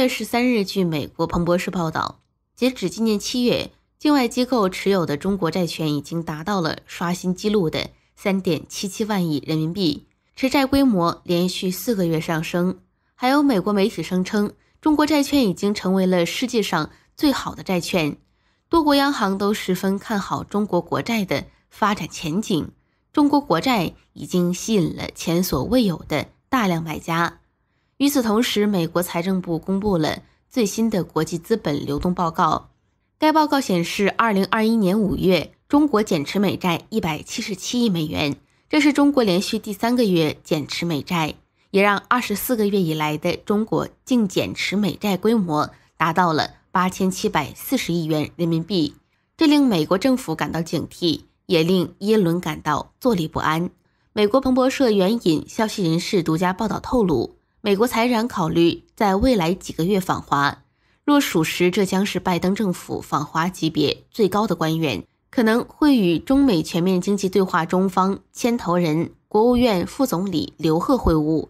月十三日，据美国彭博社报道，截止今年七月，境外机构持有的中国债券已经达到了刷新纪录的三点七七万亿人民币，持债规模连续四个月上升。还有美国媒体声称，中国债券已经成为了世界上最好的债券，多国央行都十分看好中国国债的发展前景。中国国债已经吸引了前所未有的大量买家。与此同时，美国财政部公布了最新的国际资本流动报告。该报告显示，二零二一年五月，中国减持美债一百七十七亿美元，这是中国连续第三个月减持美债，也让二十四个月以来的中国净减持美债规模达到了八千七百四十亿元人民币。这令美国政府感到警惕，也令耶伦感到坐立不安。美国彭博社援引消息人士独家报道透露。美国财长考虑在未来几个月访华，若属实，这将是拜登政府访华级别最高的官员，可能会与中美全面经济对话中方牵头人、国务院副总理刘鹤会晤。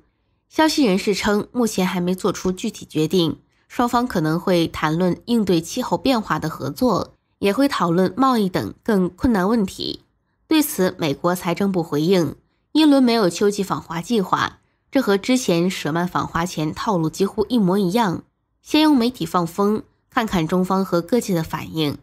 消息人士称，目前还没做出具体决定，双方可能会谈论应对气候变化的合作，也会讨论贸易等更困难问题。对此，美国财政部回应：耶伦没有秋季访华计划。这和之前舍曼访华前套路几乎一模一样，先用媒体放风，看看中方和各界的反应。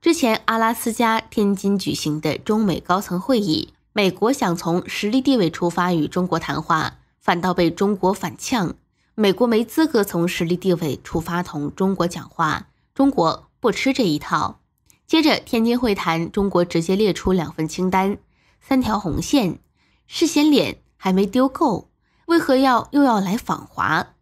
之前阿拉斯加、天津举行的中美高层会议，美国想从实力地位出发与中国谈话，反倒被中国反呛，美国没资格从实力地位出发同中国讲话，中国不吃这一套。接着天津会谈，中国直接列出两份清单，三条红线，是嫌脸还没丢够。为何要又要来访华？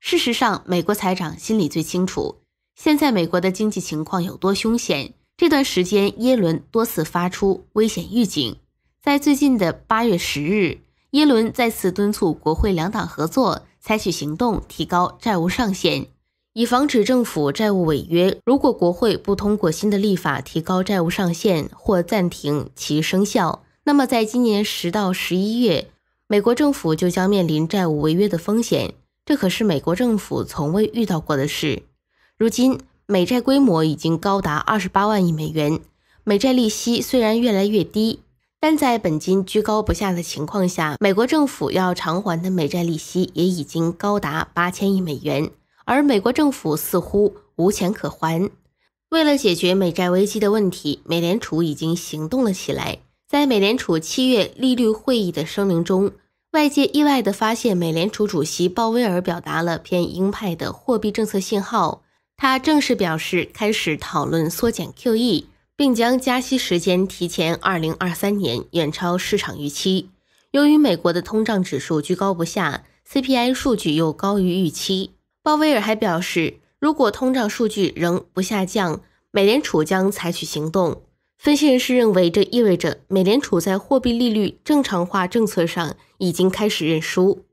事实上，美国财长心里最清楚，现在美国的经济情况有多凶险。这段时间，耶伦多次发出危险预警。在最近的八月十日，耶伦再次敦促国会两党合作，采取行动提高债务上限，以防止政府债务违约。如果国会不通过新的立法提高债务上限或暂停其生效，那么在今年十到十一月。美国政府就将面临债务违约的风险，这可是美国政府从未遇到过的事。如今，美债规模已经高达二十八万亿美元，美债利息虽然越来越低，但在本金居高不下的情况下，美国政府要偿还的美债利息也已经高达八千亿美元，而美国政府似乎无钱可还。为了解决美债危机的问题，美联储已经行动了起来。在美联储七月利率会议的声明中，外界意外地发现，美联储主席鲍威尔表达了偏鹰派的货币政策信号。他正式表示开始讨论缩减 QE，并将加息时间提前2023年，远超市场预期。由于美国的通胀指数居高不下，CPI 数据又高于预期，鲍威尔还表示，如果通胀数据仍不下降，美联储将采取行动。分析人士认为，这意味着美联储在货币利率正常化政策上已经开始认输。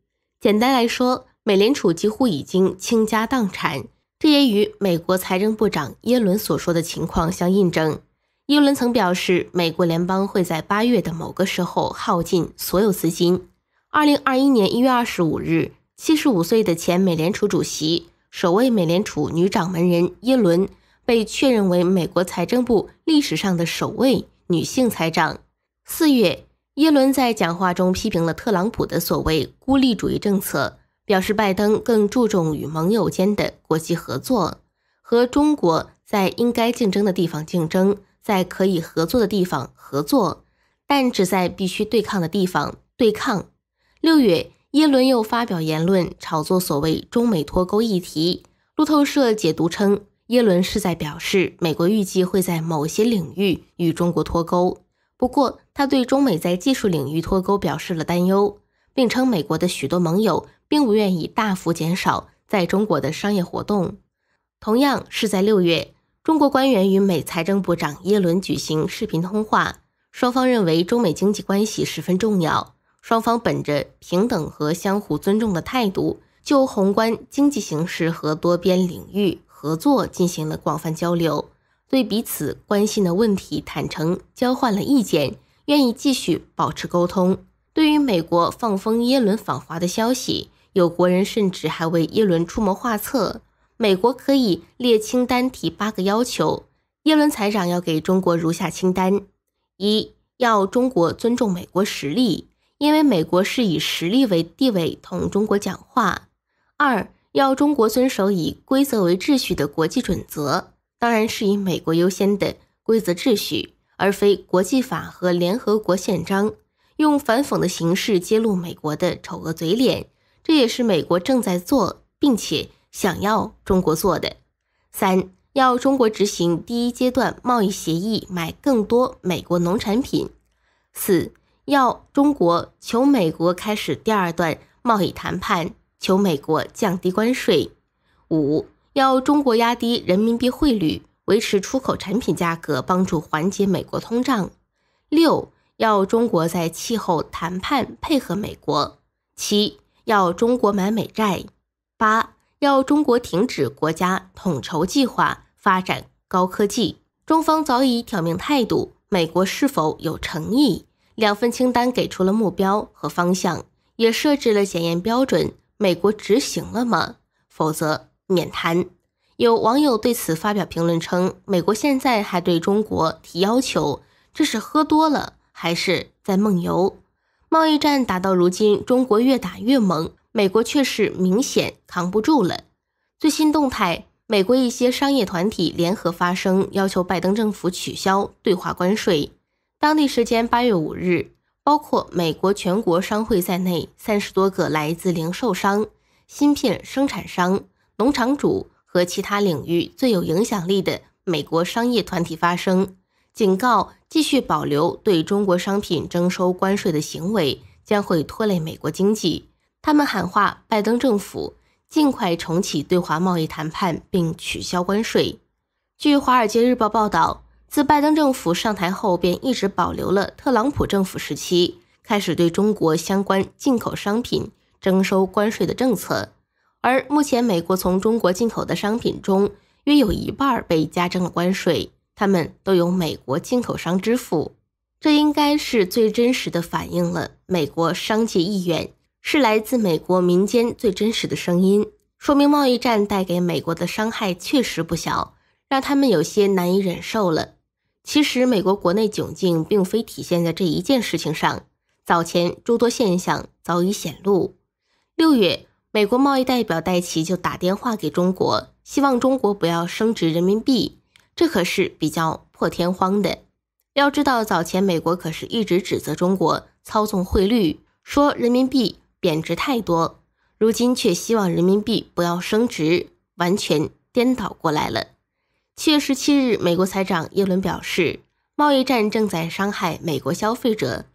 简单来说，美联储几乎已经倾家荡产。这也与美国财政部长耶伦所说的情况相印证。耶伦曾表示，美国联邦会在八月的某个时候耗尽所有资金。二零二一年一月二十五日，七十五岁的前美联储主席、首位美联储女掌门人耶伦。被确认为美国财政部历史上的首位女性财长。四月，耶伦在讲话中批评了特朗普的所谓孤立主义政策，表示拜登更注重与盟友间的国际合作，和中国在应该竞争的地方竞争，在可以合作的地方合作，但只在必须对抗的地方对抗。六月，耶伦又发表言论炒作所谓中美脱钩议题。路透社解读称。耶伦是在表示，美国预计会在某些领域与中国脱钩。不过，他对中美在技术领域脱钩表示了担忧，并称美国的许多盟友并不愿意大幅减少在中国的商业活动。同样是在六月，中国官员与美财政部长耶伦举行视频通话，双方认为中美经济关系十分重要，双方本着平等和相互尊重的态度，就宏观经济形势和多边领域。合作进行了广泛交流，对彼此关心的问题坦诚交换了意见，愿意继续保持沟通。对于美国放风耶伦访华的消息，有国人甚至还为耶伦出谋划策：美国可以列清单提八个要求，耶伦财长要给中国如下清单：一要中国尊重美国实力，因为美国是以实力为地位同中国讲话；二。要中国遵守以规则为秩序的国际准则，当然是以美国优先的规则秩序，而非国际法和联合国宪章。用反讽的形式揭露美国的丑恶嘴脸，这也是美国正在做并且想要中国做的。三要中国执行第一阶段贸易协议，买更多美国农产品。四要中国求美国开始第二段贸易谈判。求美国降低关税，五要中国压低人民币汇率，维持出口产品价格，帮助缓解美国通胀。六要中国在气候谈判配合美国。七要中国买美债。八要中国停止国家统筹计划发展高科技。中方早已挑明态度，美国是否有诚意？两份清单给出了目标和方向，也设置了检验标准。美国执行了吗？否则免谈。有网友对此发表评论称：“美国现在还对中国提要求，这是喝多了还是在梦游？”贸易战打到如今，中国越打越猛，美国却是明显扛不住了。最新动态：美国一些商业团体联合发声，要求拜登政府取消对华关税。当地时间八月五日。包括美国全国商会在内，三十多个来自零售商、芯片生产商、农场主和其他领域最有影响力的美国商业团体发声，警告继续保留对中国商品征收关税的行为将会拖累美国经济。他们喊话拜登政府，尽快重启对华贸易谈判并取消关税。据《华尔街日报》报道。自拜登政府上台后，便一直保留了特朗普政府时期开始对中国相关进口商品征收关税的政策。而目前，美国从中国进口的商品中约有一半被加征了关税，他们都由美国进口商支付。这应该是最真实的反映了美国商界意愿，是来自美国民间最真实的声音，说明贸易战带给美国的伤害确实不小，让他们有些难以忍受了。其实，美国国内窘境并非体现在这一件事情上，早前诸多现象早已显露。六月，美国贸易代表戴奇就打电话给中国，希望中国不要升值人民币，这可是比较破天荒的。要知道，早前美国可是一直指责中国操纵汇率，说人民币贬值太多，如今却希望人民币不要升值，完全颠倒过来了。七月十七日，美国财长耶伦表示，贸易战正在伤害美国消费者。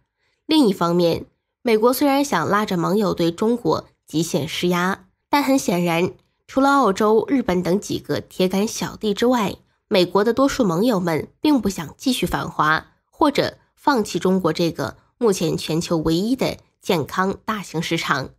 另一方面，美国虽然想拉着盟友对中国极限施压，但很显然，除了澳洲、日本等几个铁杆小弟之外，美国的多数盟友们并不想继续反华，或者放弃中国这个目前全球唯一的健康大型市场。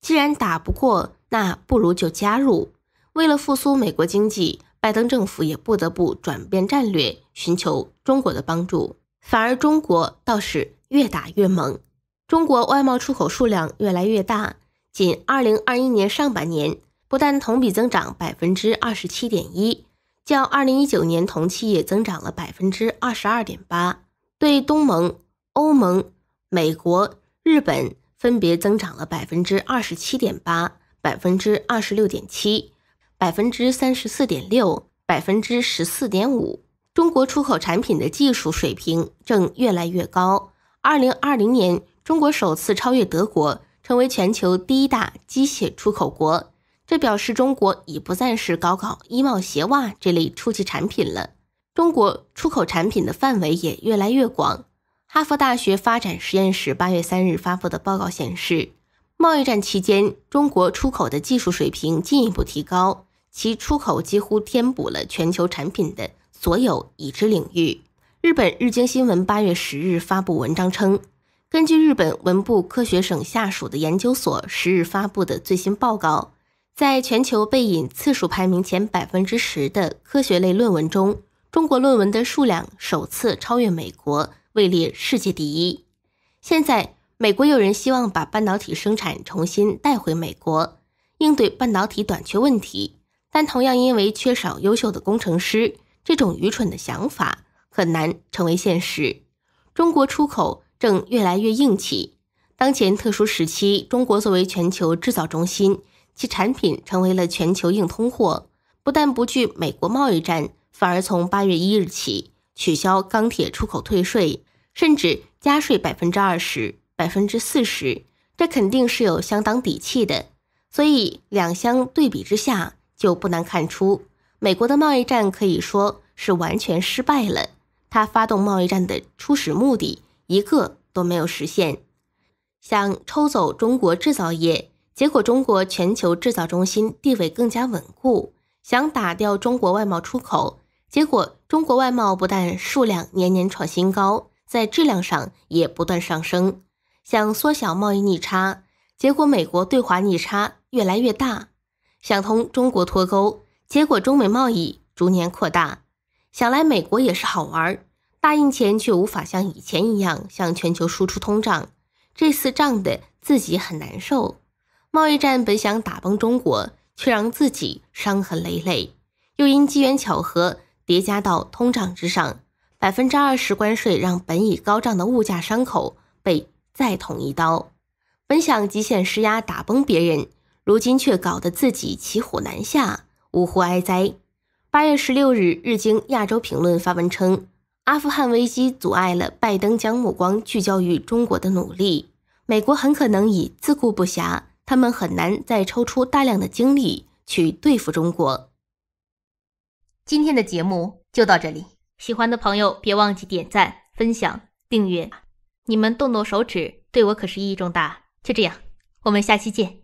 既然打不过，那不如就加入。为了复苏美国经济。拜登政府也不得不转变战略，寻求中国的帮助，反而中国倒是越打越猛。中国外贸出口数量越来越大，仅2021年上半年，不但同比增长百分之二十七点一，较2019年同期也增长了百分之二十二点八，对东盟、欧盟、美国、日本分别增长了百分之二十七点八、百分之二十六点七。百分之三十四点六，百分之十四点五。中国出口产品的技术水平正越来越高。二零二零年，中国首次超越德国，成为全球第一大机械出口国。这表示中国已不再是搞搞衣帽鞋袜这类初级产品了。中国出口产品的范围也越来越广。哈佛大学发展实验室八月三日发布的报告显示，贸易战期间，中国出口的技术水平进一步提高。其出口几乎填补了全球产品的所有已知领域。日本《日经新闻》八月十日发布文章称，根据日本文部科学省下属的研究所十日发布的最新报告，在全球被引次数排名前百分之十的科学类论文中，中国论文的数量首次超越美国，位列世界第一。现在，美国有人希望把半导体生产重新带回美国，应对半导体短缺问题。但同样，因为缺少优秀的工程师，这种愚蠢的想法很难成为现实。中国出口正越来越硬气。当前特殊时期，中国作为全球制造中心，其产品成为了全球硬通货。不但不惧美国贸易战，反而从八月一日起取消钢铁出口退税，甚至加税百分之二十、百分之四十。这肯定是有相当底气的。所以两相对比之下。就不难看出，美国的贸易战可以说是完全失败了。他发动贸易战的初始目的一个都没有实现，想抽走中国制造业，结果中国全球制造中心地位更加稳固；想打掉中国外贸出口，结果中国外贸不但数量年年创新高，在质量上也不断上升；想缩小贸易逆差，结果美国对华逆差越来越大。想同中国脱钩，结果中美贸易逐年扩大。想来美国也是好玩，大印钱却无法像以前一样向全球输出通胀。这次胀的自己很难受。贸易战本想打崩中国，却让自己伤痕累累。又因机缘巧合叠加到通胀之上，百分之二十关税让本已高涨的物价伤口被再捅一刀。本想极限施压打崩别人。如今却搞得自己骑虎难下，呜呼哀哉。八月十六日，日经亚洲评论发文称，阿富汗危机阻碍了拜登将目光聚焦于中国的努力。美国很可能已自顾不暇，他们很难再抽出大量的精力去对付中国。今天的节目就到这里，喜欢的朋友别忘记点赞、分享、订阅。你们动动手指，对我可是意义重大。就这样，我们下期见。